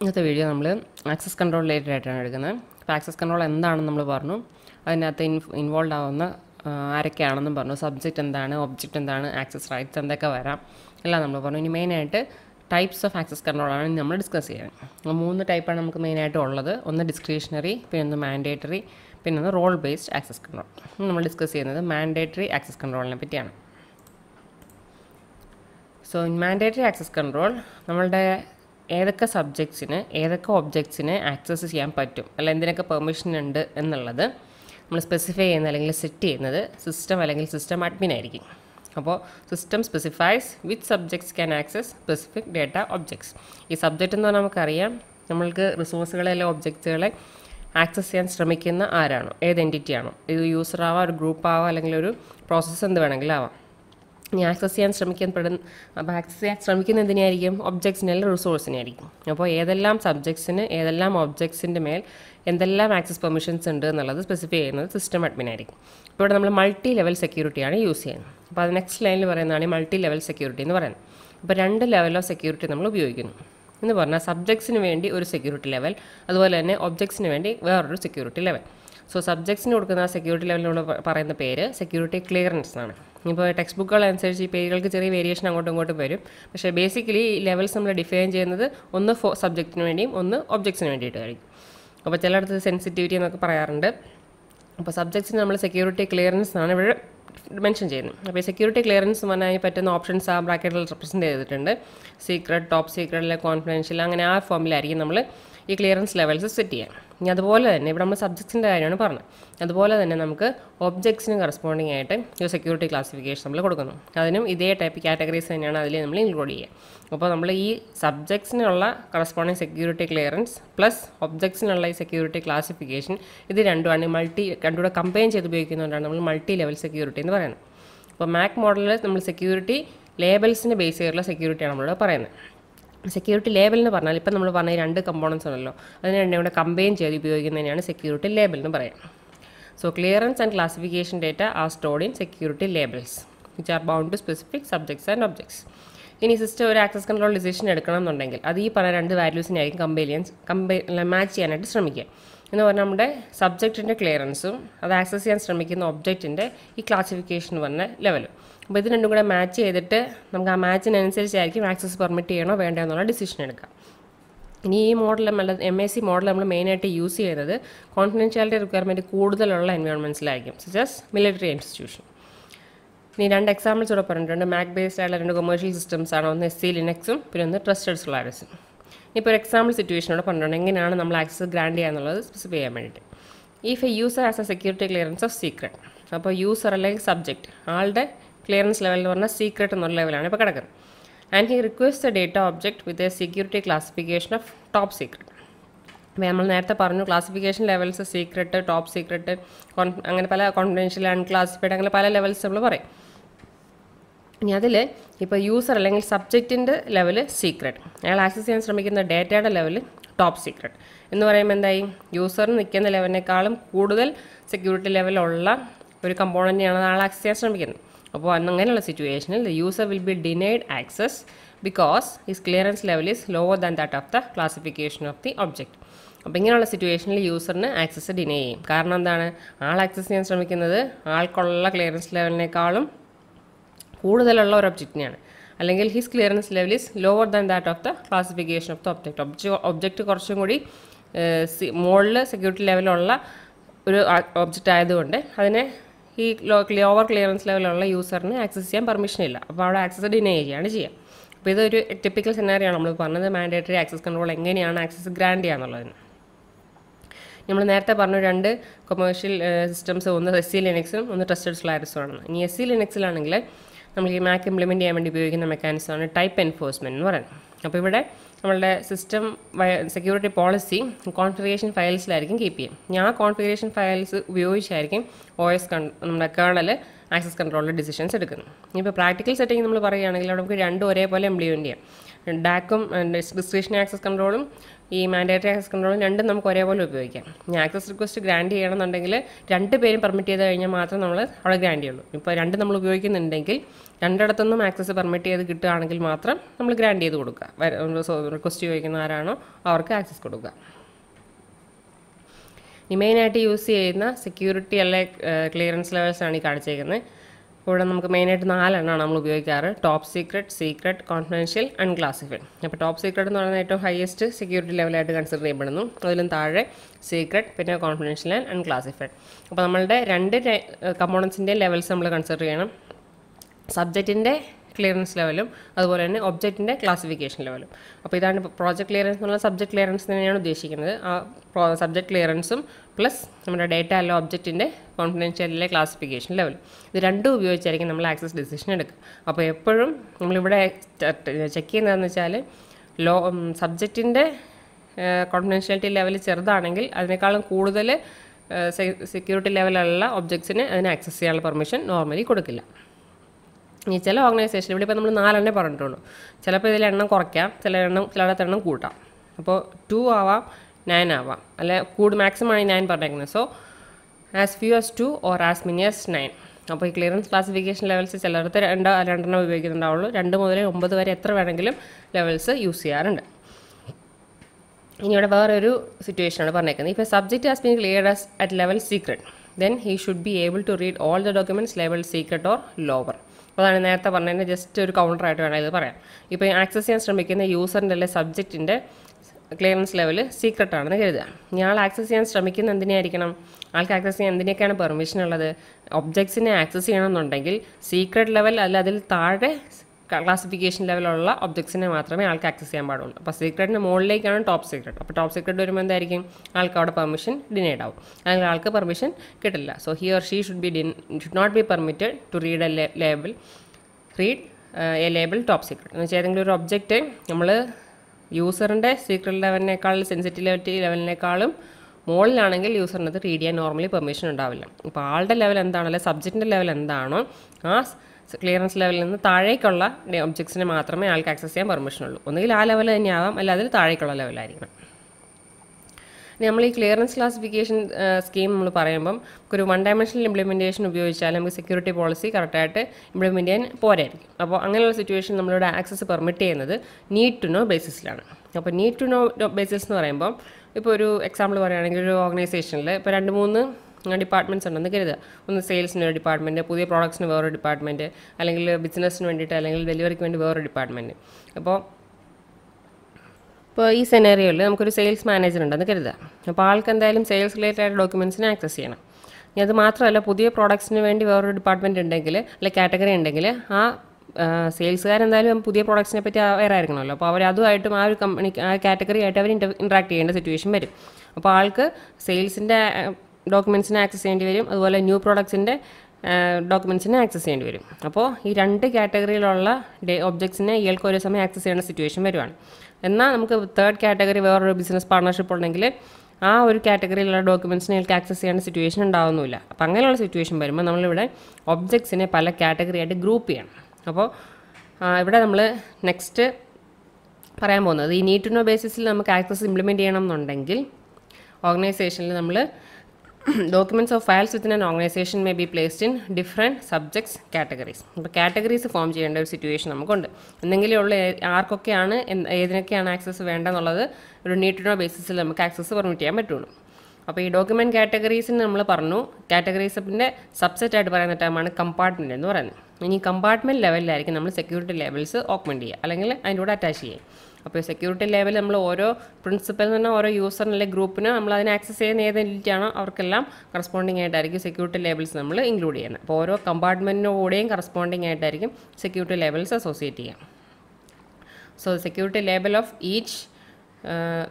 ഇന്നത്തെ വീഡിയോ നമ്മൾ access control related ആയിട്ടാണ് എടുക്കുന്നത് അപ്പോൾ ആക്സസ് കൺട്രോൾ എന്താണെന്ന് നമ്മൾ പറഞ്ഞു അതിനകത്ത് ഇൻവോൾവ് ആവുന്ന ആരൊക്കെയാണെന്നും പറഞ്ഞു സബ്ജക്റ്റ് എന്താണ് ഒബ്ജക്റ്റ് എന്താണ് ആക്സസ് റൈറ്റ്സ് എന്തൊക്കെ വരാം എല്ലാം നമ്മൾ പറഞ്ഞു ഇനി മെയിനായിട്ട് ടൈപ്സ് ഓഫ് ആക്സസ് കൺട്രോൾ ആണ് നമ്മൾ ഡിസ്കസ് ചെയ്യുന്നത് മൂന്ന് ടൈപ്പാണ് നമുക്ക് മെയിനായിട്ട് ഉള്ളത് ഒന്ന് ഡിസ്ക്രിഷണറി പിന്നെ ഒന്ന് മാൻഡേറ്ററി പിന്നെ ഒന്ന് റോൾ ബേസ്ഡ് ആക്സസ് കൺട്രോൾ നമ്മൾ ഡിസ്കസ് ചെയ്യുന്നത് മാൻഡേറ്ററി ആക്സസ് കൺട്രോളിനെ പറ്റിയാണ് സോ മാൻഡേറ്ററി ആക്സസ് കൺട്രോൾ നമ്മളുടെ ഏതൊക്കെ സബ്ജക്ട്സിന് ഏതൊക്കെ ഒബ്ജക്ട്സിന് ആക്സസ് ചെയ്യാൻ പറ്റും അല്ല എന്തിനൊക്കെ പെർമിഷൻ ഉണ്ട് എന്നുള്ളത് നമ്മൾ സ്പെസിഫൈ ചെയ്യുന്ന അല്ലെങ്കിൽ സെറ്റ് ചെയ്യുന്നത് സിസ്റ്റം അല്ലെങ്കിൽ സിസ്റ്റം അഡ്മിൻ ആയിരിക്കും അപ്പോൾ system specifies which subjects can access specific data objects ഈ സബ്ജക്റ്റ് എന്ന് പറഞ്ഞാൽ നമുക്കറിയാം നമ്മൾക്ക് റിസോഴ്സുകളെ അല്ലെങ്കിൽ ഒബ്ജക്റ്റുകളെ ആക്സസ് ചെയ്യാൻ ശ്രമിക്കുന്ന ആരാണോ ഏത് എൻറ്റിറ്റി ആണോ ഇത് യൂസർ ആവാം ഒരു ഗ്രൂപ്പ് ആവാം അല്ലെങ്കിൽ ഒരു പ്രോസസ്സ് എന്ത് വേണമെങ്കിലും ആവാം ഇനി ആക്സസ് ചെയ്യാൻ പെടുന്ന അപ്പോൾ ആക്സസ് ചെയ്യാൻ ശ്രമിക്കുന്ന എന്തിനായിരിക്കും ഒബ്ജക്ട്സിനെ അല്ലെങ്കിൽ റിസോഴ്സിനെ ആയിരിക്കും അപ്പോൾ ഏതെല്ലാം സബ്ജക്ട്സിന് ഏതെല്ലാം ഒബ്ജക്ട്സിൻ്റെ മേൽ എന്തെല്ലാം ആക്സസ് പെർമിഷൻസ് ഉണ്ട് എന്നുള്ളത് സ്പെസിഫൈ ചെയ്യുന്നത് സിസ്റ്റം അഡ്മിൻ ആയിരിക്കും ഇപ്പോൾ ഇവിടെ നമ്മൾ മൾട്ടി ലെവൽ സെക്യൂരിറ്റിയാണ് യൂസ് ചെയ്യുന്നത് അപ്പോൾ അത് നെക്സ്റ്റ് ലൈനിൽ പറയുന്നതാണ് മൾട്ടി ലെവൽ സെക്യൂരിറ്റി എന്ന് പറയുന്നത് അപ്പോൾ രണ്ട് ലെവൽ ഓഫ് സെക്യൂരിറ്റി നമ്മൾ ഉപയോഗിക്കുന്നു എന്ന് പറഞ്ഞാൽ സബ്ജക്ട്സിന് വേണ്ടി ഒരു സെക്യൂരിറ്റി ലെവൽ അതുപോലെ തന്നെ ഒബ്ജക്ട്സിന് വേണ്ടി വേറൊരു സെക്യൂരിറ്റി ലെവൽ സോ സബ്ജക്ട്സിന് കൊടുക്കുന്ന സെക്യൂരിറ്റി ലെവലിനോട് പറയുന്ന പേര് സെക്യൂരിറ്റി ക്ലിയറൻസ് എന്നാണ് ഇപ്പോൾ ടെക്സ്റ്റ് ബുക്കുകൾ അനുസരിച്ച് ഈ പേരുകൾക്ക് ചെറിയ വേരിയേഷൻ അങ്ങോട്ടും ഇങ്ങോട്ടും വരും പക്ഷേ ബേസിക്കലി ഈ ലെവൽസ് നമ്മൾ ഡിഫൈൻ ചെയ്യുന്നത് ഒന്ന് ഫോ സബ്ജക്റ്റിന് വേണ്ടിയും ഒന്ന് ഒബ്ജക്ട്സിന് വേണ്ടിയിട്ടായിരിക്കും അപ്പോൾ ചിലയിടത്ത് സെൻസിറ്റിവിറ്റി എന്നൊക്കെ പറയാറുണ്ട് അപ്പോൾ സബ്ജക്ട്സിന് നമ്മൾ സെക്യൂരിറ്റി ക്ലിയറൻസ് എന്നാണ് ഇവിടെ മെൻഷൻ ചെയ്യുന്നത് അപ്പോൾ സെക്യൂരിറ്റി ക്ലിയറൻസ് എന്ന് പറഞ്ഞാൽ പറ്റുന്ന ഓപ്ഷൻസ് ആ ബ്രാക്കറ്റിൽ റെപ്രസെൻറ്റ് ചെയ്തിട്ടുണ്ട് സീക്രട്ട് ടോപ്പ് സീക്രട്ട് കോൺഫിഡൻഷ്യൽ അങ്ങനെ ആ ഫോമിലായിരിക്കും നമ്മൾ ഈ ക്ലിയറൻസ് ലെവൽസ് സെറ്റ് ചെയ്യാം ഇനി അതുപോലെ തന്നെ ഇവിടെ നമ്മൾ സബ്ജക്ട്സിൻ്റെ കാര്യമാണ് പറഞ്ഞത് അതുപോലെ തന്നെ നമുക്ക് ഒബ്ജക്ട്സിന് കറസ്പോണ്ടിങ് ആയിട്ട് ഒരു സെക്യൂരിറ്റി ക്ലാസിഫിക്കേഷൻ നമ്മൾ കൊടുക്കുന്നു അതിനും ഇതേ ടൈപ്പ് കാറ്റഗറീസ് തന്നെയാണ് അതിൽ നമ്മൾ ഇൻക്ലൂഡ് ചെയ്യുക അപ്പോൾ നമ്മൾ ഈ സബ്ജക്ട്സിനുള്ള കറസ്പോണ്ടിങ് സെക്യൂരിറ്റി ക്ലിയറൻസ് പ്ലസ് ഒബ്ജക്ട്സിനുള്ള ഈ സെക്യൂരിറ്റി ക്ലാസിഫിക്കേഷൻ ഇത് രണ്ടുമാണ് മൾട്ടി രണ്ടുകൂടെ കമ്പയിൻ ചെയ്ത് ഉപയോഗിക്കുന്നതുകൊണ്ടാണ് നമ്മൾ മൾട്ടി ലെവൽ സെക്യൂരിറ്റി എന്ന് പറയുന്നത് അപ്പോൾ മാക് മോഡലിൽ നമ്മൾ സെക്യൂരിറ്റി ലേബൽസിൻ്റെ ബേസ് ചെയ്തുള്ള സെക്യൂരിറ്റിയാണ് നമ്മളിവിടെ പറയുന്നത് സെക്യൂരിറ്റി ലേബൽ എന്ന് പറഞ്ഞാൽ ഇപ്പം നമ്മൾ പറഞ്ഞ രണ്ട് കമ്പോണൻസ് ആണല്ലോ അതിനെ രണ്ടും കൂടെ കമ്പയിൻ ചെയ്ത് ഉപയോഗിക്കുന്നതിനാണ് സെക്യൂരിറ്റി ലേബൽ എന്ന് പറയാം so clearance and classification data are stored in security labels which are bound to specific subjects and objects ഇനി സിസ്റ്റം ഒരു ആക്സസ് കൺട്രോൾ ഡിസിഷൻ എടുക്കണം എന്നുണ്ടെങ്കിൽ അത് ഈ പറഞ്ഞ രണ്ട് വാല്യൂസിനെ ആയിരിക്കും കമ്പയർ ചെയ്യാൻ മാച്ച് ചെയ്യാനായിട്ട് ശ്രമിക്കുക എന്ന് പറഞ്ഞാൽ നമ്മുടെ സബ്ജക്റ്റിൻ്റെ ക്ലിയറൻസും അത് ആക്സസ് ചെയ്യാൻ ശ്രമിക്കുന്ന ഒബ്ജക്റ്റിൻ്റെ ഈ ക്ലാസിഫിക്കേഷൻ പറഞ്ഞ ലെവലും അപ്പോൾ ഇത് രണ്ടും കൂടെ മാച്ച് ചെയ്തിട്ട് നമുക്ക് ആ മാച്ചിനനുസരിച്ചായിരിക്കും ആക്സസ് പെർമിറ്റ് ചെയ്യണോ വേണ്ടോ എന്നുള്ള ഡിസിഷൻ എടുക്കാം ഇനി ഈ മോഡൽ നമ്മൾ എം എസ് സി മോഡൽ നമ്മൾ മെയിനായിട്ട് യൂസ് ചെയ്യുന്നത് കോൺഫിഡൻഷ്യാലിറ്റി റിക്വയർമെൻറ്റ് കൂടുതലുള്ള എൻവയോൺമെൻറ്റ്സിലായിരിക്കും സജസ് മിലിറ്ററി ഇൻസ്റ്റിറ്റ്യൂഷൻ ഇനി രണ്ട് എക്സാമ്പിൾസ് കൂടെ പറഞ്ഞിട്ടുണ്ട് മാക് ബേസ്ഡ് ആയിട്ടുള്ള രണ്ട് കൊമേഴ്ഷ്യൽ സിസ്റ്റംസ് ആണ് ഒന്ന് എസ് സി ലിനക്സും പിന്നെ ഒന്ന് ട്രസ്റ്റഡ് സൊളാരിസും ഇപ്പോൾ ഒരു എക്സാമ്പിൾ കൂടെ പറഞ്ഞിട്ടുണ്ട് എങ്ങനെയാണ് നമ്മൾ ആക്സസ് ഗ്രാൻഡ് ചെയ്യുക എന്നുള്ളത് സ്പെസിഫൈ ചെയ്യാൻ വേണ്ടിയിട്ട് if a user as a security clearance of secret അപ്പോൾ യൂസർ അല്ലെങ്കിൽ സബ്ജക്റ്റ് ആളുടെ ക്ലിയറൻസ് ലെവൽ എന്ന് പറഞ്ഞാൽ സീക്രട്ട് എന്നുള്ള ലെവലാണ് ഇപ്പോൾ കിടക്കുന്നത് and he request the data object with a security classification of top secret അപ്പോൾ നമ്മൾ നേരത്തെ പറഞ്ഞു classification levels secret top secret അങ്ങനെ പല കോൺഫിഡൻഷ്യൽ അൺക്ലാസിഫൈഡ് അങ്ങനെ പല ലെവൽസ് നമ്മൾ പറയും ഇനി അതിൽ ഇപ്പോൾ യൂസർ അല്ലെങ്കിൽ സബ്ജക്റ്റിൻ്റെ ലെവൽ സീക്രട്ട് അയാൾ ആക്സസ് ചെയ്യാൻ ശ്രമിക്കുന്ന ഡേറ്റയുടെ ലെവൽ ടോപ്പ് സീക്രട്ട് എന്ന് പറയുമ്പോൾ എന്തായി യൂസർ നിൽക്കുന്ന ലെവലിനേക്കാളും കൂടുതൽ സെക്യൂരിറ്റി ലെവലുള്ള ഒരു കമ്പോണൻ്റാണ് ആൾ ആക്സസ് ചെയ്യാൻ ശ്രമിക്കുന്നത് അപ്പോൾ അങ്ങനെയുള്ള സിറ്റുവേഷനിൽ the user will be denied access because his clearance level is lower than that of the classification of the object അപ്പോൾ ഇങ്ങനെയുള്ള സിറ്റുവേഷനിൽ യൂസറിന് ആക്സസ് ഡിനേ ചെയ്യും കാരണം എന്താണ് ആൾ ആക്സസ് ചെയ്യാൻ ശ്രമിക്കുന്നത് ആൾക്കുള്ള ക്ലിയറൻസ് ലെവലിനേക്കാളും കൂടുതലുള്ള ഒരു ഒബ്ജക്റ്റിനെയാണ് അല്ലെങ്കിൽ his clearance level is lower than that of the classification of the object object object കുറച്ചും കൂടി മുകളിൽ സെക്യൂരിറ്റി ലെവലുള്ള ഒരു ഒബ്ജക്റ്റ് ആയതുകൊണ്ട് അതിനെ ഈ ലോവർ ക്ലിയറൻസ് ലെവലുള്ള യൂസറിന് ആക്സസ് ചെയ്യാൻ പെർമിഷൻ ഇല്ല അപ്പോൾ അവിടെ ആക്സസ് ഡിനൈ ചെയ്യുകയാണ് ചെയ്യുക അപ്പോൾ ഇതൊരു ടിപ്പിക്കൽ സെനാരിയാണ് നമ്മൾ പറഞ്ഞത് മാൻഡേറ്ററി ആക്സസ് കൺട്രോൾ എങ്ങനെയാണ് ആക്സസ് ഗ്രാൻഡ് ചെയ്യാന്നുള്ളതിന് നമ്മൾ നേരത്തെ പറഞ്ഞു രണ്ട് കൊമേഴ്ഷ്യൽ സിസ്റ്റംസ് ഒന്ന് എസ് സി ലിനക്സും ഒന്ന് ട്രസ്റ്റഡ് സ്ലാരിസും ആണ് ഇനി എസ് സി ലിനക്സിലാണെങ്കിൽ നമ്മൾ ഈ മാക്ക് ഇംപ്ലിമെൻറ്റ് ചെയ്യാൻ വേണ്ടി ഉപയോഗിക്കുന്ന മെക്കാനിസമാണ് ടൈപ്പ് എൻഫോഴ്സ്മെൻറ്റ് എന്ന് പറയുന്നത് അപ്പോൾ ഇവിടെ നമ്മളുടെ സിസ്റ്റം സെക്യൂരിറ്റി പോളിസി കോൺഫിഗറേഷൻ ഫയൽസിലായിരിക്കും കീപ്പ് ചെയ്യും ഞാൻ കോൺഫിഗറേഷൻ ഫയൽസ് ഉപയോഗിച്ചായിരിക്കും ഒ എസ് കൺ നമ്മുടെ കേണൽ ആക്സസ് കൺട്രോളിൽ ഡിസിഷൻസ് എടുക്കുന്നത് ഇപ്പോൾ പ്രാക്ടിക്കൽ സെറ്റിംഗ് നമ്മൾ പറയുകയാണെങ്കിൽ അവിടെ നമുക്ക് രണ്ടും ഒരേപോലെ ഇംപ്ലിമെൻറ്റ് ചെയ്യാം ഡാക്കും ഡിസ്ക്രിപ്ഷൻ ആക്സസ് കൺട്രോളും ഈ മാൻഡേറ്ററി ആക്സസ് കൺട്രോളും രണ്ടും നമുക്ക് ഒരേപോലെ ഉപയോഗിക്കാം ഇനി ആക്സസ് റിക്വസ്റ്റ് ഗ്രാൻഡ് ചെയ്യണമെന്നുണ്ടെങ്കിൽ രണ്ട് പേരും പെർമിറ്റ് ചെയ്ത് കഴിഞ്ഞാൽ മാത്രം നമ്മൾ അവിടെ ഗ്രാൻഡ് ചെയ്യുള്ളൂ ഇപ്പോൾ രണ്ട് നമ്മൾ ഉപയോഗിക്കുന്നുണ്ടെങ്കിൽ രണ്ടിടത്തുനിന്നും ആക്സസ് പെർമിറ്റ് ചെയ്ത് കിട്ടുകയാണെങ്കിൽ മാത്രം നമ്മൾ ഗ്രാൻഡ് ചെയ്ത് കൊടുക്കുക റിക്വസ്റ്റ് ചോദിക്കുന്ന ആരാണോ അവർക്ക് ആക്സസ് കൊടുക്കുക ഇനി മെയിനായിട്ട് യൂസ് ചെയ്യുന്ന സെക്യൂരിറ്റി അല്ലെ ക്ലിയറൻസ് ലെവൽസാണ് ഈ കാണിച്ചേക്കുന്നത് ഇവിടെ നമുക്ക് മെയിനായിട്ട് നാലെണ്ണമാണ് നമ്മൾ ഉപയോഗിക്കാറ് top secret secret confidential unclassified അപ്പോൾ ടോപ്പ് സീക്രട്ട് എന്ന് പറയുന്നത് ഏറ്റവും ഹയസ്റ്റ് സെക്യൂരിറ്റി ലെവലായിട്ട് കൺസിഡർ ചെയ്യപ്പെടുന്നു അതിലും താഴെ സീക്രട്ട് പിന്നെ കോൺഫിഡൻഷ്യൽ ആൻഡ് അൺക്ലാസിഫൈഡ് അപ്പോൾ നമ്മളുടെ രണ്ട് കമ്പോണൻസിൻ്റെ ലെവൽസ് നമ്മൾ കൺസിഡർ ചെയ്യണം സബ്ജക്റ്റിൻ്റെ ക്ലിയറൻസ് ലെവലും അതുപോലെ തന്നെ ഒബ്ജക്റ്റിൻ്റെ ക്ലാസിഫിക്കേഷൻ ലെവലും അപ്പോൾ ഇതാണ് പ്രോജക്റ്റ് ക്ലിയറൻസ് എന്ന് പറഞ്ഞാൽ സബ്ജക്ട് ക്ലിയറൻസ് തന്നെയാണ് ഉദ്ദേശിക്കുന്നത് ആ സബ്ജക്ട് ക്ലിയറൻസും പ്ലസ് നമ്മുടെ ഡേറ്റ അല്ല ഒബ്ജക്റ്റിൻ്റെ കോൺഫിഡൻഷ്യലിലെ ക്ലാസിഫിക്കേഷൻ ലെവൽ ഇത് രണ്ടും ഉപയോഗിച്ചായിരിക്കും നമ്മൾ ആക്സസ് ഡിസിഷൻ എടുക്കുക അപ്പോൾ എപ്പോഴും നമ്മളിവിടെ ചെക്ക് ചെയ്യുന്നതെന്ന് വെച്ചാൽ ലോ സബ്ജക്റ്റിൻ്റെ കോൺഫിഡൻഷ്യാലിറ്റി ലെവൽ ചെറുതാണെങ്കിൽ അതിനേക്കാളും കൂടുതൽ സെക്യൂരിറ്റി ലെവലുള്ള ഒബ്ജക്ട്സിന് അതിന് ആക്സസ് ചെയ്യാനുള്ള പെർമിഷൻ നോർമലി കൊടുക്കില്ല ഇനി ചില ഓർഗനൈസേഷൻ ഇവിടെ ഇപ്പോൾ നമ്മൾ നാലെണ്ണേ പറഞ്ഞിട്ടുള്ളൂ ചിലപ്പോൾ ഇതിൽ എണ്ണം കുറയ്ക്കാം ചില എണ്ണം ചിലയിടത്ത് എണ്ണം കൂട്ടാം അപ്പോൾ ടു ആവാം നയൻ ആവാം അല്ലെ കൂട് മാക്സിമം ആണ് നയൻ പറഞ്ഞേക്കുന്നത് so as few as two or as many as nine അപ്പോൾ ഈ ക്ലിയറൻസ് ക്ലാസിഫിക്കേഷൻ ലെവൽസ് ചിലടത്ത് രണ്ട് രണ്ടെണ്ണം ഉപയോഗിക്കുന്നുണ്ടാവുള്ളൂ രണ്ട് മുതൽ ഒമ്പത് വരെ എത്ര വേണമെങ്കിലും ലെവൽസ് യൂസ് ചെയ്യാറുണ്ട് ഇനി ഇവിടെ വേറൊരു സിറ്റുവേഷനാണ് പറഞ്ഞേക്കുന്നത് ഇപ്പോൾ subject has been clear as at level secret then he should be able to read all the documents level secret or lower അതാണ് നേരത്തെ പറഞ്ഞതിന് ജസ്റ്റ് ഒരു കൗണ്ടറായിട്ട് വേണം ഇത് പറയാം ഇപ്പോൾ ആക്സസ് ചെയ്യാൻ ശ്രമിക്കുന്ന യൂസറിൻ്റെ അല്ലെ സബ്ജക്റ്റിൻ്റെ ക്ലിയറൻസ് ലെവൽ സീക്രട്ട് ആണെന്ന് കരുതുക ഇയാൾ ആക്സസ് ചെയ്യാൻ ശ്രമിക്കുന്ന എന്തിനായിരിക്കണം ആൾക്ക് ആക്സസ് ചെയ്യാൻ എന്തിനൊക്കെയാണ് പെർമിഷൻ ഉള്ളത് ഒബ്ജക്ട്സിനെ ആക്സസ് ചെയ്യണമെന്നുണ്ടെങ്കിൽ സീക്രട്ട് ലെവൽ അല്ല അതിൽ താഴെ ക്ലാസിഫിക്കേഷൻ ലെവലുള്ള ഒബ്ജക്ട്സിനെ മാത്രമേ ആൾക്ക് ആക്സസ് ചെയ്യാൻ പാടുള്ളൂ അപ്പോൾ സീക്രട്ടിന് മുകളിലേക്കാണ് ടോപ്പ് സീക്രട്ട് അപ്പോൾ ടോപ്പ് സീക്രട്ട് വരുമ്പോൾ എന്തായിരിക്കും ആൾക്ക് അവിടെ പെർമിഷൻ ഡിനൈഡ് ആവും അല്ലെങ്കിൽ ആൾക്ക് പെർമിഷൻ കിട്ടില്ല so he or she should be D should not be permitted to read a label read a label top secret എന്ന് വെച്ചാൽ ഏതെങ്കിലും ഒരു ഒബ്ജക്റ്റ് നമ്മൾ യൂസറിൻ്റെ സീക്രട്ട് ലെവലിനേക്കാൾ സെൻസിറ്റിവിറ്റി ലെവലിനേക്കാളും മുകളിലാണെങ്കിൽ യൂസറിനത് റീഡ് ചെയ്യാൻ നോർമലി പെർമിഷൻ ഉണ്ടാവില്ല അപ്പോൾ ആളുടെ ലെവൽ എന്താണോ അല്ലെങ്കിൽ സബ്ജക്റ്റിൻ്റെ ലെവൽ എന്താണോ ആ ക്ലിയറൻസ് ലെവലിൽ നിന്ന് താഴേക്കുള്ള ഒബ്ജക്ട്സിന് മാത്രമേ ആൾക്ക് ആക്സസ് ചെയ്യാൻ പെർമിഷൻ ഉള്ളൂ ഒന്നുകിൽ ആ ലെവൽ തന്നെ ആവാം അല്ല അതിൽ താഴേക്കുള്ള ലെവലായിരിക്കണം നമ്മൾ ഈ ക്ലിയറൻസ് ക്ലാസിഫിക്കേഷൻ സ്കീം നമ്മൾ പറയുമ്പം ഒരു വൺ ഡയമെൻഷണൽ ഇംപ്ലിമെൻറ്റേഷൻ ഉപയോഗിച്ചാൽ നമുക്ക് സെക്യൂരിറ്റി പോളിസി കറക്റ്റായിട്ട് ഇംപ്ലിമെൻറ്റ് ചെയ്യാൻ പോരായിരിക്കും അപ്പോൾ അങ്ങനെയുള്ള സിറ്റുവേഷൻ നമ്മളിവിടെ ആക്സസ് പെർമിറ്റ് ചെയ്യുന്നത് നീഡ് ടു നോ ബേസിസിലാണ് അപ്പോൾ നീഡ് ടു നോ ബേസിസ് എന്ന് പറയുമ്പം ഇപ്പോൾ ഒരു എക്സാമ്പിൾ പറയുകയാണെങ്കിൽ ഒരു ഓർഗനൈസേഷനിൽ ഇപ്പോൾ രണ്ട് മൂന്ന് ഡിപ്പാർട്ട്മെൻറ്റ്സ് ഉണ്ടെന്ന് കരുതുക ഒന്ന് സെയിൽസിന് ഒരു ഡിപ്പാർട്ട്മെൻറ്റ് പുതിയ പ്രോഡക്ട്സിന് വേറൊരു ഡിപ്പാർട്ട്മെൻറ്റ് അല്ലെങ്കിൽ ബിസിനസ്സിന് വേണ്ടിയിട്ട് അല്ലെങ്കിൽ ഡെലിവറിക്ക് വേണ്ടി വേറൊരു ഡിപ്പാർട്ട്മെൻറ്റ് അപ്പോൾ ഇപ്പോൾ ഈ സെനേറിയോയിൽ നമുക്കൊരു സെയിൽസ് മാനേജർ ഉണ്ടെന്ന് കരുതുക അപ്പോൾ ആൾക്ക് എന്തായാലും സെയിൽസ് റിലേറ്റഡ് ആയ ആക്സസ് ചെയ്യണം ഇനി അത് മാത്രമല്ല പുതിയ പ്രോഡക്ട്സിന് വേണ്ടി വേറൊരു ഡിപ്പാർട്ട്മെൻറ്റ് ഉണ്ടെങ്കിൽ അല്ലെങ്കിൽ കാറ്റഗറി ഉണ്ടെങ്കിൽ ആ സെയിൽസുകാരെന്തായാലും പുതിയ പ്രോഡക്ട്സിനെ പറ്റി അവയർ ആയിരിക്കണമല്ലോ അപ്പോൾ അവർ അതുമായിട്ടും ആ ഒരു കമ്പനി ആ കാറ്റഗറി ആയിട്ട് അവർ ഇൻ്ററാക്ട് ചെയ്യേണ്ട സിറ്റുവേഷൻ വരും അപ്പോൾ ആൾക്ക് സെയിൽസിൻ്റെ ഡോക്യുമെൻസിനെ ആക്സസ് ചെയ്യേണ്ടി വരും അതുപോലെ ന്യൂ പ്രോഡക്ട്സിൻ്റെ ഡോക്യുമെൻസിനെ ആക്സസ് ചെയ്യേണ്ടി വരും അപ്പോൾ ഈ രണ്ട് കാറ്റഗറിയിലുള്ള ഡേ ഒബ്ജക്ട്സിനെ ഇയാൾക്ക് ഒരേ സമയം ആക്സസ് ചെയ്യേണ്ട സിറ്റുവേഷൻ വരുവാണ് എന്നാൽ നമുക്ക് തേർഡ് കാറ്റഗറി വേറൊരു ബിസിനസ് പാർട്ണർഷിപ്പ് ഉണ്ടെങ്കിൽ ആ ഒരു കാറ്റഗറിയിലുള്ള ഡോക്യുമെൻസിനെ ഇയാൾക്ക് ആക്സസ് ചെയ്യേണ്ട സിറ്റുവേഷൻ ഉണ്ടാവുന്നില്ല അപ്പോൾ അങ്ങനെയുള്ള സിറ്റുവേഷൻ വരുമ്പോൾ നമ്മളിവിടെ ഒബ്ജക്ട്സിനെ പല കാറ്റഗറിയായിട്ട് ഗ്രൂപ്പ് ചെയ്യണം അപ്പോൾ ഇവിടെ നമ്മൾ നെക്സ്റ്റ് പറയാൻ പോകുന്നത് ഈ നീറ്റ് ടു നോ ബേസിസിൽ നമുക്ക് ആക്സസ് ഇംപ്ലിമെൻറ്റ് ചെയ്യണം എന്നുണ്ടെങ്കിൽ ഓർഗനൈസേഷനിൽ നമ്മൾ documents of files within an organisation may be placed in different subjects categories അപ്പോൾ കാറ്റഗറീസ് ഫോം ചെയ്യേണ്ട ഒരു സിറ്റുവേഷൻ നമുക്കുണ്ട് എന്തെങ്കിലും ഉള്ള ആർക്കൊക്കെയാണ് ഏതിനൊക്കെയാണ് ആക്സസ് വേണ്ടെന്നുള്ളത് ഒരു നീറ്റ് നോ ബേസിസിൽ നമുക്ക് ആക്സസ് പെർമിറ്റ് ചെയ്യാൻ പറ്റുള്ളൂ അപ്പോൾ ഈ ഡോക്യുമെൻറ്റ് കാറ്റഗറീസിന് നമ്മൾ പറഞ്ഞു കാറ്റഗറീസിൻ്റെ ആയിട്ട് പറയുന്ന ടൈമാണ് കമ്പാർട്ട്മെൻറ്റ് എന്ന് പറയുന്നത് ഇനി കമ്പാർട്ട്മെൻറ്റ് ലെവലിലായിരിക്കും നമ്മൾ സെക്യൂരിറ്റി ലെവൽസ് ഓക്മെൻറ്റ് ചെയ്യുക അല്ലെങ്കിൽ അതിൻ്റെ കൂടെ അറ്റാച്ച് ചെയ്യുക അപ്പോൾ സെക്യൂരിറ്റി ലെവൽ നമ്മൾ ഓരോ പ്രിൻസിപ്പലിന് തന്നെ ഓരോ യൂസറിന് അല്ലെങ്കിൽ ഗ്രൂപ്പിന് നമ്മൾ അതിനെ ആക്സസ് ചെയ്യുന്ന ഏതെങ്കിലും അവർക്കെല്ലാം കറസ്പോണ്ടിങ് ആയിട്ടായിരിക്കും സെക്യൂരിറ്റി ലെവൽസ് നമ്മൾ ഇൻക്ലൂഡ് ചെയ്യുന്നത് അപ്പോൾ ഓരോ കമ്പാർട്ട്മെൻറ്റിനോടെയും കറസ്പോണ്ടിങ് ആയിട്ടായിരിക്കും സെക്യൂരിറ്റി ലെവൽസ് അസോസിയേറ്റ് ചെയ്യാം so security level of each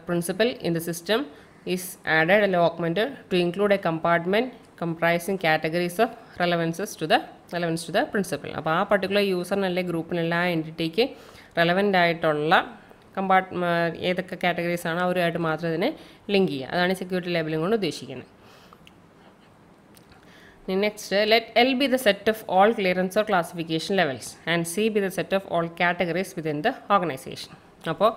principal in the system is added അല്ലെങ്കിൽ to include a compartment comprising categories of relevances to the relevance to the principal അപ്പോൾ ആ പർട്ടിക്കുലർ യൂസറിനല്ലേ അല്ലെങ്കിൽ എൻറ്റിറ്റിക്ക് റെലവൻ്റ് ആയിട്ടുള്ള കമ്പാർട്ട് ഏതൊക്കെ categories ആണ് അവരുമായിട്ട് മാത്രം ഇതിനെ ലിങ്ക് ചെയ്യുക അതാണ് സെക്യൂരിറ്റി ലേബലിംഗ് കൊണ്ട് ഉദ്ദേശിക്കുന്നത് next let L be the set of all clearance or classification levels and C be the set of all categories within the organisation അപ്പോൾ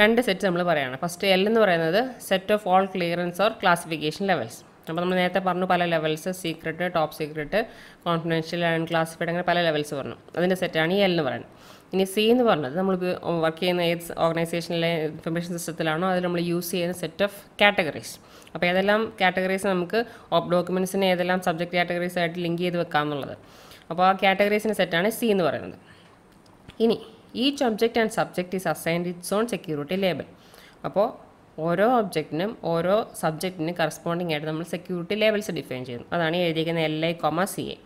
രണ്ട് സെറ്റ് നമ്മൾ പറയുകയാണ് ഫസ്റ്റ് എൽ എന്ന് പറയുന്നത് set of all clearance or classification levels അപ്പോൾ നമ്മൾ നേരത്തെ പറഞ്ഞു പല levels secret top secret confidential and classified അങ്ങനെ പല ലെവൽസ് പറഞ്ഞു അതിൻ്റെ സെറ്റാണ് ഈ എൽ എന്ന് പറയുന്നത് ഇനി സി എന്ന് പറഞ്ഞത് നമ്മൾ വർക്ക് ചെയ്യുന്ന ഏത് ഓർഗനൈസേഷനിലെ ഇൻഫർമേഷൻ സിസ്റ്റത്തിലാണോ അതിൽ നമ്മൾ യൂസ് ചെയ്യുന്ന സെറ്റ് ഓഫ് കാറ്റഗറീസ് അപ്പോൾ ഏതെല്ലാം കാറ്റഗറീസ് നമുക്ക് ഓപ്പ് ഡോക്യുമെൻറ്റ്സിന് ഏതെല്ലാം സബ്ജക്റ്റ് കാറ്റഗറീസ് ആയിട്ട് ലിങ്ക് ചെയ്ത് എന്നുള്ളത് അപ്പോൾ ആ കാറ്റഗറീസിൻ്റെ സെറ്റാണ് സി എന്ന് പറയുന്നത് ഇനി ഈ object and subject is assigned its own security label അപ്പോൾ ഓരോ ഒബ്ജക്റ്റിനും ഓരോ സബ്ജക്റ്റിനും കറസ്പോണ്ടിങ് ആയിട്ട് നമ്മൾ സെക്യൂരിറ്റി ലേബൽസ് ഡിഫൈൻ ചെയ്യുന്നു അതാണ് എഴുതിയിരിക്കുന്ന L I comma C A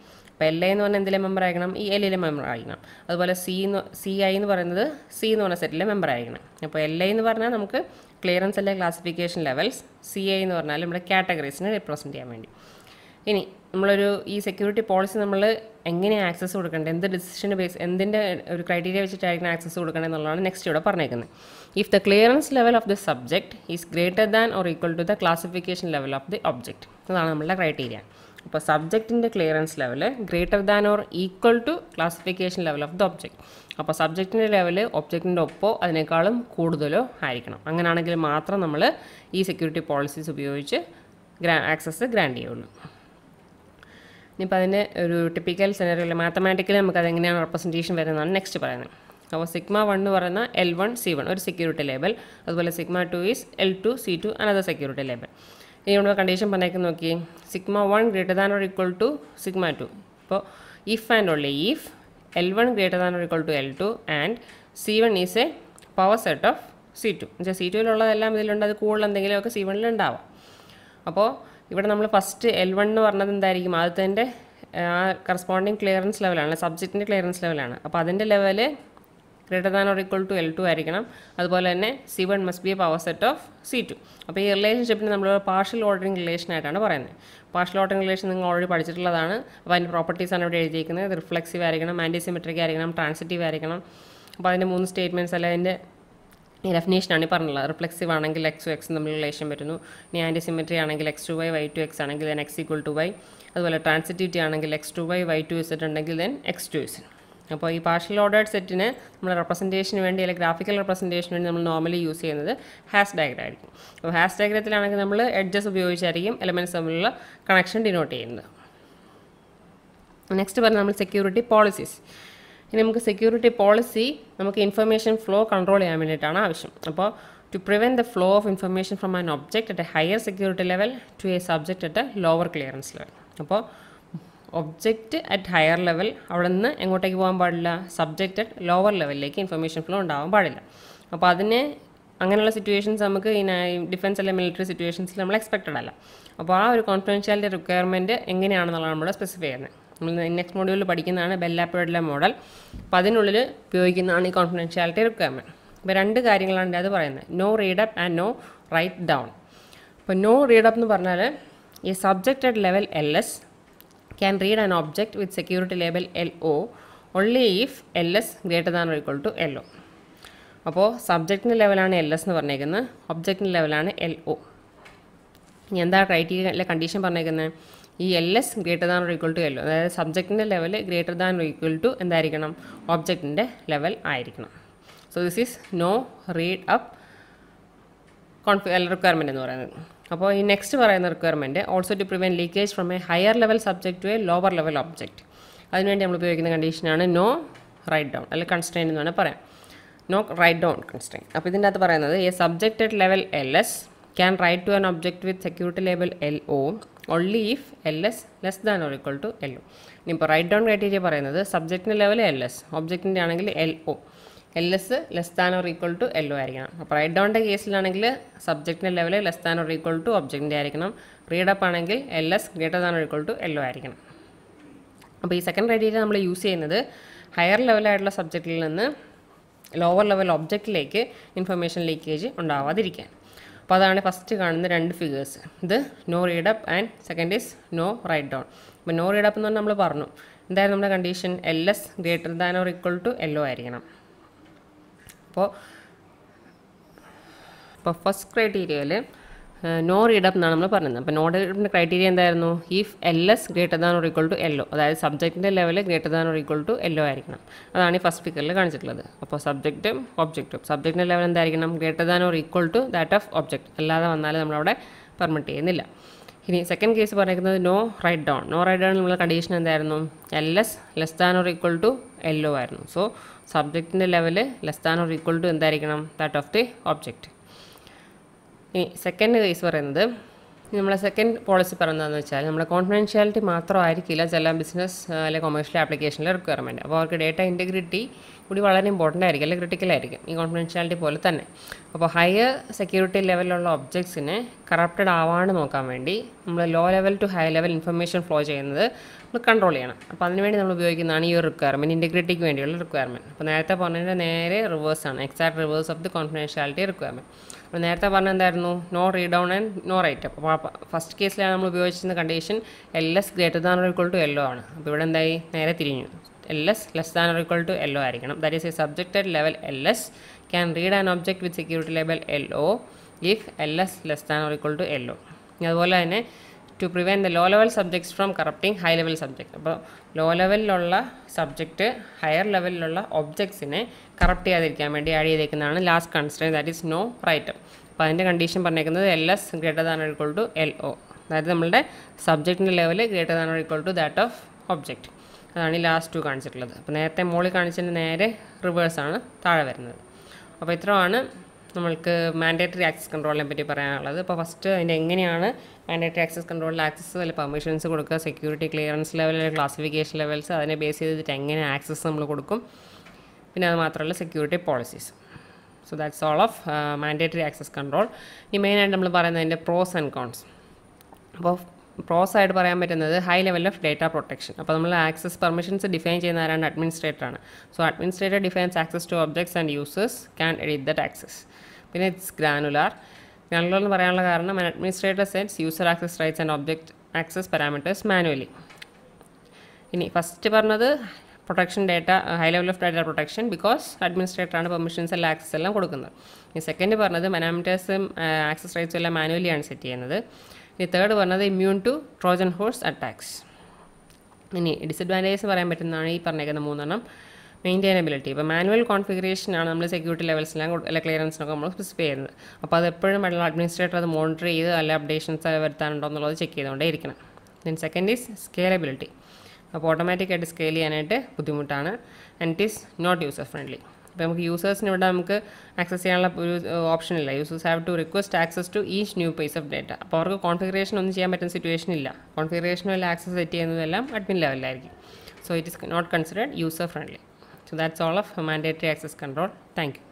അപ്പോൾ എൽ എ എന്ന് പറഞ്ഞാൽ എന്തിലെ മെമ്പർ ആയിരിക്കണം ഈ എല്ലിലെ മെമ്പർ ആയിരിക്കണം അതുപോലെ സി എന്ന് സി ഐ എന്ന് പറയുന്നത് സി എന്ന് പറഞ്ഞ സെറ്റിലെ മെമ്പർ ആയിരിക്കണം അപ്പോൾ എൽ എ എന്ന് പറഞ്ഞാൽ നമുക്ക് ക്ലിയറൻസ് അല്ലെ ക്ലാസിഫിക്കേഷൻ ലെവൽസ് സി ഐ എന്ന് പറഞ്ഞാൽ നമ്മുടെ കാറ്റഗറീസിനെ റിപ്രസെൻറ്റ് ചെയ്യാൻ വേണ്ടി ഇനി നമ്മളൊരു ഈ സെക്യൂരിറ്റി പോളിസി നമ്മൾ എങ്ങനെ ആക്സസ് കൊടുക്കേണ്ടത് എന്ത് ഡിസിഷൻ ബേസ് എന്തിൻ്റെ ഒരു ക്രൈറ്റീരിയ വെച്ചിട്ടായിരിക്കണം ആക്സസ് കൊടുക്കേണ്ടത് എന്നുള്ളതാണ് നെക്സ്റ്റ് ഇവിടെ പറഞ്ഞേക്കുന്നത് if the clearance level of the subject is greater than or equal to the classification level of the object അതാണ് നമ്മളുടെ ക്രൈറ്റീരിയ അപ്പോൾ സബ്ജക്റ്റിൻ്റെ clearance level greater than or equal to classification level of the object അപ്പോൾ സബ്ജക്റ്റിൻ്റെ level ഒബ്ജക്റ്റിൻ്റെ Oppo അതിനേക്കാളും കൂടുതലോ ആയിരിക്കണം അങ്ങനെയാണെങ്കിൽ മാത്രം നമ്മൾ ഈ സെക്യൂരിറ്റി പോളിസീസ് ഉപയോഗിച്ച് ഗ്രാ ആക്സസ് ഗ്രാൻഡ് ചെയ്യുള്ളൂ ഇനിയിപ്പോൾ അതിൻ്റെ ഒരു ടിപ്പിക്കൽ സെനറിയിൽ മാത്തമാറ്റിക്കലി അതെങ്ങനെയാണ് റെപ്രസെൻറ്റേഷൻ വരുന്നതാണ് നെക്സ്റ്റ് പറയുന്നത് അപ്പോൾ സിഗ്മ വൺ എന്ന് പറയുന്ന എൽ വൺ സി വൺ ഒരു സെക്യൂരിറ്റി ലേബൽ അതുപോലെ sigma two is L two C two another security label ഇനി നമ്മൾ കണ്ടീഷൻ പറഞ്ഞേക്ക് നോക്കി sigma one greater than or equal to sigma two അപ്പോൾ if and only if L one greater than or equal to L two and C one is a power set of C two എന്നുവെച്ചാൽ C ടുവിലുള്ളതെല്ലാം ഇതിലുണ്ട് അത് കൂടുതൽ എന്തെങ്കിലുമൊക്കെ C വണ്ണിൽ ഉണ്ടാവാം അപ്പോൾ ഇവിടെ നമ്മൾ ഫസ്റ്റ് എൽ വൺ എന്ന് പറഞ്ഞത് എന്തായിരിക്കും ആദ്യത്തെ ആ കറസ്പോണ്ടിങ് ക്ലിയറൻസ് ലെവലാണ് സബ്ജക്റ്റിൻ്റെ ക്ലിയറൻസ് ലെവലാണ് അപ്പോൾ അതിൻ്റെ level greater than or equal to L two ആയിരിക്കണം അതുപോലെ തന്നെ C one must be a power set of C two അപ്പോൾ ഈ റിലേഷൻഷിപ്പിന് നമ്മൾ പാർഷ്യൽ ഓർഡറിംഗ് ആയിട്ടാണ് പറയുന്നത് പാർഷ്യൽ ഓർഡറിംഗ് റിലേഷൻ നിങ്ങൾ ഓൾറെഡി പഠിച്ചിട്ടുള്ളതാണ് അപ്പോൾ അതിൻ്റെ ആണ് ഇവിടെ എഴുതിയിരിക്കുന്നത് ഇത് റിഫ്ലെക്സീവ് ആയിരിക്കണം ആൻറ്റിസിമെട്രിക് ആയിരിക്കണം ട്രാൻസിറ്റീവ് ആയിരിക്കണം അപ്പോൾ അതിൻ്റെ മൂന്ന് സ്റ്റേറ്റ്മെൻറ്റ്സ് അല്ല അതിൻ്റെ ഡെഫിനേഷനാണ് ഈ പറഞ്ഞുള്ളത് റിഫ്ലെക്സീവ് ആണെങ്കിൽ എക്സ് എക്സ് തമ്മിൽ റിലേഷൻ വരുന്നു ഇനി ആൻറ്റിസിമെട്രി ആണെങ്കിൽ X to Y Y to X ആണെങ്കിൽ then X equal to Y അതുപോലെ ട്രാൻസിറ്റിവിറ്റി ആണെങ്കിൽ X to Y Y to S ഉണ്ടെങ്കിൽ ദെൻ എക്സ് ടു ഇസെറ്റ് അപ്പോൾ ഈ പാർഷ്യൽ ഓർഡേഡ് സെറ്റിന് നമ്മൾ റെപ്രസെൻറ്റേഷന് വേണ്ടി അല്ലെങ്കിൽ ഗ്രാഫിക്കൽ റെപ്രസെൻറ്റേഷന് വേണ്ടി നമ്മൾ നോർമലി യൂസ് ചെയ്യുന്നത് ഹാഷ് ഡയഗ്രം ആയിരിക്കും അപ്പോൾ ഹാഷ് ഡയഗ്രത്തിലാണെങ്കിൽ നമ്മൾ എഡ്ജസ് ഉപയോഗിച്ചായിരിക്കും എലമെൻറ്റ്സ് തമ്മിലുള്ള കണക്ഷൻ ഡിനോട്ട് ചെയ്യുന്നത് നെക്സ്റ്റ് പറഞ്ഞാൽ നമ്മൾ സെക്യൂരിറ്റി പോളിസീസ് ഇനി നമുക്ക് സെക്യൂരിറ്റി പോളിസി നമുക്ക് ഇൻഫർമേഷൻ ഫ്ലോ കൺട്രോൾ ചെയ്യാൻ വേണ്ടിയിട്ടാണ് ആവശ്യം അപ്പോൾ to prevent the flow of information from an object at a higher security level to a subject at a lower clearance level അപ്പോൾ ഒബ്ജക്റ്റ് അറ്റ് ഹയർ ലെവൽ അവിടെ നിന്ന് എങ്ങോട്ടേക്ക് പോകാൻ പാടില്ല സബ്ജക്റ്റ് അറ്റ് ലോവർ ലെവലിലേക്ക് ഇൻഫർമേഷൻ ഫ്ലോ ഉണ്ടാവാൻ പാടില്ല അപ്പോൾ അതിനെ അങ്ങനെയുള്ള സിറ്റുവേഷൻസ് നമുക്ക് ഈ ഡിഫൻസ് അല്ലെങ്കിൽ മിലിറ്ററി സിറ്റുവേഷൻസിൽ നമ്മൾ എക്സ്പെക്റ്റഡ് അല്ല അപ്പോൾ ആ ഒരു കോൺഫിഡൻഷ്യാലിറ്റി റിക്വയർമെൻറ്റ് എങ്ങനെയാണെന്നുള്ളതാണ് നമ്മൾ സ്പെസിഫൈ ചെയ്യുന്നത് നമ്മൾ നെക്സ്റ്റ് മോഡ്യൂളിൽ പഠിക്കുന്നതാണ് ബെല്ലാപ്പേഡിലെ മോഡൽ അപ്പോൾ അതിനുള്ളിൽ ഉപയോഗിക്കുന്നതാണ് ഈ കോൺഫിഡൻഷ്യാലിറ്റി റിക്വയർമെൻറ്റ് അപ്പോൾ രണ്ട് കാര്യങ്ങളാണ് അത് പറയുന്നത് no read up and no write down അപ്പോൾ നോ റീഡ് അപ്പ് എന്ന് പറഞ്ഞാൽ ഈ subjected level L S can read an object with security label LO only if LS greater than or equal to LO. അപ്പോൾ സബ്ജക്റ്റിൻ്റെ ലെവലാണ് L S എന്ന് പറഞ്ഞേക്കുന്നത് ഒബ്ജക്റ്റിൻ്റെ ലെവലാണ് L O ഇനി എന്താ ക്രൈറ്റീരിയ കണ്ടീഷൻ പറഞ്ഞേക്കുന്നത് ഈ L S greater than or equal to L O അതായത് സബ്ജക്റ്റിൻ്റെ level greater than or equal to എന്തായിരിക്കണം ഒബ്ജക്റ്റിൻ്റെ ലെവൽ ആയിരിക്കണം so this is no read up കോൺഫി റിക്വയർമെൻറ്റ് എന്ന് പറയുന്നത് അപ്പോൾ ഈ നെക്സ്റ്റ് പറയുന്ന requirement also to prevent leakage from a higher level subject to a lower level object അതിനുവേണ്ടി നമ്മൾ ഉപയോഗിക്കുന്ന കണ്ടീഷനാണ് നോ റൈറ്റ് ഡൗൺ അല്ലെങ്കിൽ കൺസ്ട്രെയിൻ എന്ന് വേണമെങ്കിൽ പറയാം നോ റൈറ്റ് ഡൗൺ കൺസ്ട്രെയിൻ അപ്പോൾ ഇതിൻ്റെ അകത്ത് പറയുന്നത് a subject level L S can write to an object with security level L O only if L S less than or equal to L O ഇപ്പോൾ write down criteria പറയുന്നത് സബ്ജക്റ്റിൻ്റെ level L S ഒബ്ജക്റ്റിൻ്റെ ആണെങ്കിൽ L O L S less than or equal to O ആയിരിക്കണം അപ്പോൾ write ഡൗണിൻ്റെ കേസിലാണെങ്കിൽ സബ്ജക്റ്റിൻ്റെ level less than or equal to ഒബ്ജക്റ്റിൻ്റെ ആയിരിക്കണം റീഡപ്പ് ആണെങ്കിൽ എൽ എസ് ഗ്രേറ്റർ താൻ ഓർ ഈക്വൽ ടു ഒ ആയിരിക്കണം അപ്പോൾ ഈ സെക്കൻഡ് ക്രൈറ്റീരിയ നമ്മൾ യൂസ് ചെയ്യുന്നത് ഹയർ ലെവലായിട്ടുള്ള സബ്ജക്റ്റിൽ നിന്ന് ലോവർ ലെവൽ ഒബ്ജക്റ്റിലേക്ക് ഇൻഫർമേഷൻ ലീക്കേജ് ഉണ്ടാവാതിരിക്കാൻ അപ്പോൾ അതാണ് ഫസ്റ്റ് കാണുന്ന രണ്ട് ഫിഗേഴ്സ് ഇത് no read up and second is no write down അപ്പോൾ നോ റീഡപ്പ് എന്ന് പറഞ്ഞാൽ നമ്മൾ പറഞ്ഞു എന്തായാലും നമ്മുടെ condition L S greater than or equal to O ആയിരിക്കണം അപ്പോൾ അപ്പോൾ ഫസ്റ്റ് ക്രൈറ്റീരിയയിൽ നോ റീഡപ്പ് എന്നാണ് നമ്മൾ പറഞ്ഞത് അപ്പോൾ നോ റീഡപ്പിൻ്റെ ക്രൈറ്റീരിയ എന്തായിരുന്നു if L S greater than or equal to L O അതായത് സബ്ജക്റ്റിൻ്റെ level greater than or equal to L O ആയിരിക്കണം അതാണ് ഈ ഫസ്റ്റ് ഫിഗറിൽ കാണിച്ചിട്ടുള്ളത് അപ്പോൾ സബ്ജക്റ്റും ഒബ്ജക്റ്റും സബ്ജക്റ്റിൻ്റെ ലെവൽ എന്തായിരിക്കണം greater than or equal to that of object അല്ലാതെ വന്നാൽ നമ്മളവിടെ പെർമിറ്റ് ചെയ്യുന്നില്ല ഇനി സെക്കൻഡ് കേസ് പറയുന്നത് no write down no write down നമ്മളെ കണ്ടീഷൻ എന്തായിരുന്നു L S less than or equal to L O ആയിരുന്നു സോ സബ്ജക്റ്റിൻ്റെ level less than or equal to എന്തായിരിക്കണം ദാറ്റ് ഓഫ് ദി ഓബ്ജക്റ്റ് ഇനി സെക്കൻഡ് കേസ് പറയുന്നത് നമ്മളെ സെക്കൻഡ് പോളിസി പറയുന്നതെന്ന് വെച്ചാൽ നമ്മളെ കോൺഫിഡൻഷ്യാലിറ്റി മാത്രമായിരിക്കില്ല ചില ബിസിനസ് അല്ലെങ്കിൽ കൊമേഴ്ഷ്യൽ ആപ്ലിക്കേഷനിലെ റിക്വയർമെൻറ്റ് അപ്പോൾ അവർക്ക് ഡേറ്റ ഇൻറ്റഗ്രിറ്റി കൂടി വളരെ ഇമ്പോർട്ടൻ്റ് ആയിരിക്കും അല്ലെങ്കിൽ ആയിരിക്കും ഈ കോൺഫിഡൻഷ്യാലിറ്റി പോലെ തന്നെ അപ്പോൾ ഹയർ സെക്യൂരിറ്റി ലെവലിലുള്ള ഒബ്ജക്ട്സിനെ കറപ്റ്റഡ് ആവാണ്ട് നോക്കാൻ വേണ്ടി നമ്മൾ low level to high level information flow ചെയ്യുന്നത് നമ്മൾ കൺട്രോൾ ചെയ്യണം അപ്പോൾ അതിനുവേണ്ടി നമ്മൾ ഉപയോഗിക്കുന്നതാണ് ഈ ഒരു റിക്വയർമെൻറ്റ് ഇൻറ്റഗ്രിറ്റിക്ക് വേണ്ടിയുള്ള റിക്വയർമെൻറ്റ് അപ്പോൾ നേരത്തെ പറഞ്ഞതിൻ്റെ നേരെ റിവേഴ്സാണ് exact reverse of the confidentiality requirement അപ്പോൾ നേരത്തെ പറഞ്ഞ എന്തായിരുന്നു no read down and no write അപ്പോൾ ഫസ്റ്റ് കേസിലാണ് നമ്മൾ ഉപയോഗിച്ചിരുന്ന condition L S greater than equal to L O ആണ് അപ്പോൾ ഇവിടെ എന്തായി നേരെ തിരിഞ്ഞു L S less than equal to L O ആയിരിക്കണം that is a subjected level L S can read an object with security level L O if L S less than equal to L O അതുപോലെ തന്നെ to prevent the low level subjects from corrupting high level subject അപ്പോൾ low ലെവലിലുള്ള subject higher ലെവലിലുള്ള ഒബ്ജക്ട്സിനെ corrupt ചെയ്യാതിരിക്കാൻ വേണ്ടി add ചെയ്തേക്കുന്നതാണ് last constraint that is no write up അപ്പോൾ അതിൻ്റെ കണ്ടീഷൻ പറഞ്ഞേക്കുന്നത് L S greater than equal to L O അതായത് നമ്മുടെ സബ്ജക്റ്റിൻ്റെ level greater than equal to that of object അതാണ് ഈ ലാസ്റ്റ് ടു കാണിച്ചിട്ടുള്ളത് അപ്പോൾ നേരത്തെ മോളിൽ കാണിച്ചതിന് നേരെ റിവേഴ്സാണ് താഴെ വരുന്നത് അപ്പോൾ ഇത്രയാണ് നമ്മൾക്ക് മാൻഡേറ്ററി ആക്സസ് കൺട്രോളിനെ പറ്റി പറയാനുള്ളത് അപ്പോൾ ഫസ്റ്റ് അതിൻ്റെ എങ്ങനെയാണ് മാൻഡേറ്ററി ആക്സസ് കൺട്രോളിൽ ആക്സസ് അല്ലെങ്കിൽ പെർമിഷൻസ് കൊടുക്കുക security clearance level classification levels അതിനെ ബേസ് ചെയ്തിട്ട് എങ്ങനെ ആക്സസ് നമ്മൾ കൊടുക്കും പിന്നെ അത് മാത്രമല്ല security policies so that's all of mandatory access control ഈ മെയിനായിട്ട് നമ്മൾ പറയുന്നതിൻ്റെ പ്രോസ് ആൻഡ് കോൺസ് അപ്പോൾ പ്രോസ് ആയിട്ട് പറയാൻ പറ്റുന്നത് high level of data protection അപ്പോൾ നമ്മൾ ആക്സസ് പെർമിഷൻസ് ഡിഫൈൻ ചെയ്യുന്ന ആരാണ് അഡ്മിനിസ്ട്രേറ്റർ ആണ് so administrator defines access to objects and users can edit that access പിന്നെ ഇറ്റ്സ് ഗ്രാനുലാർ ഗ്രാനുലാർ എന്ന് പറയാനുള്ള കാരണം administrator sets user access rights and object access parameters manually ഇനി ഫസ്റ്റ് പറഞ്ഞത് protection data high level of data protection because അഡ്മിനിസ്ട്രേറ്ററാണ് permissions എല്ലാം access എല്ലാം കൊടുക്കുന്നത് uh, ഇനി സെക്കൻഡ് പറഞ്ഞത് മെനാമിറ്റേഴ്സും ആക്സസ് റൈറ്റ്സും എല്ലാം മാനുവലിയാണ് സെറ്റ് ചെയ്യുന്നത് ഇനി തേർഡ് പറഞ്ഞത് immune to Trojan horse attacks ഇനി ഡിസഡ്വാൻറ്റേജസ് പറയാൻ പറ്റുന്നതാണ് ഈ പറഞ്ഞേക്കുന്ന മൂന്നെണ്ണം മെയിൻറ്റൈനബിലിറ്റി ഇപ്പോൾ മാനുവൽ കോൺഫിഗറേഷൻ ആണ് നമ്മൾ സെക്യൂരിറ്റി ലെവൽസിലാം അല്ല ക്ലിയറൻസിനൊക്കെ നമ്മൾ സ്പെസിഫൈ ചെയ്യുന്നത് അപ്പോൾ അത് എപ്പോഴും അഡ്മിനിസ്ട്രേറ്റർ അത് മോണിറ്റർ ചെയ്ത് അല്ല അപ്ഡേഷൻസ് വരുത്താനുണ്ടോ എന്നുള്ളത് ചെക്ക് ചെയ്തുകൊണ്ടേ ഇരിക്കണം ദെൻ സെക്കൻഡ് ഈസ് സ്കേലബിലിറ്റി അപ്പോൾ ഓട്ടോമാറ്റിക്കായിട്ട് സ്കെയിൽ ചെയ്യാനായിട്ട് ബുദ്ധിമുട്ടാണ് and it is not user friendly അപ്പോൾ നമുക്ക് യൂസേഴ്സിന് ഇവിടെ നമുക്ക് ആക്സസ് ചെയ്യാനുള്ള ഒരു ഓപ്ഷൻ ഇല്ല users have to request access to each new piece of data അപ്പോൾ അവർക്ക് കോൺഫിഗറേഷൻ ഒന്നും ചെയ്യാൻ പറ്റുന്ന സിറ്റുവേഷൻ ഇല്ല അല്ല ആക്സസ് സെറ്റ് ചെയ്യുന്നതെല്ലാം അഡ്മിൻ ലെവലായിരിക്കും so it is not considered user friendly so that's all of mandatory access control thank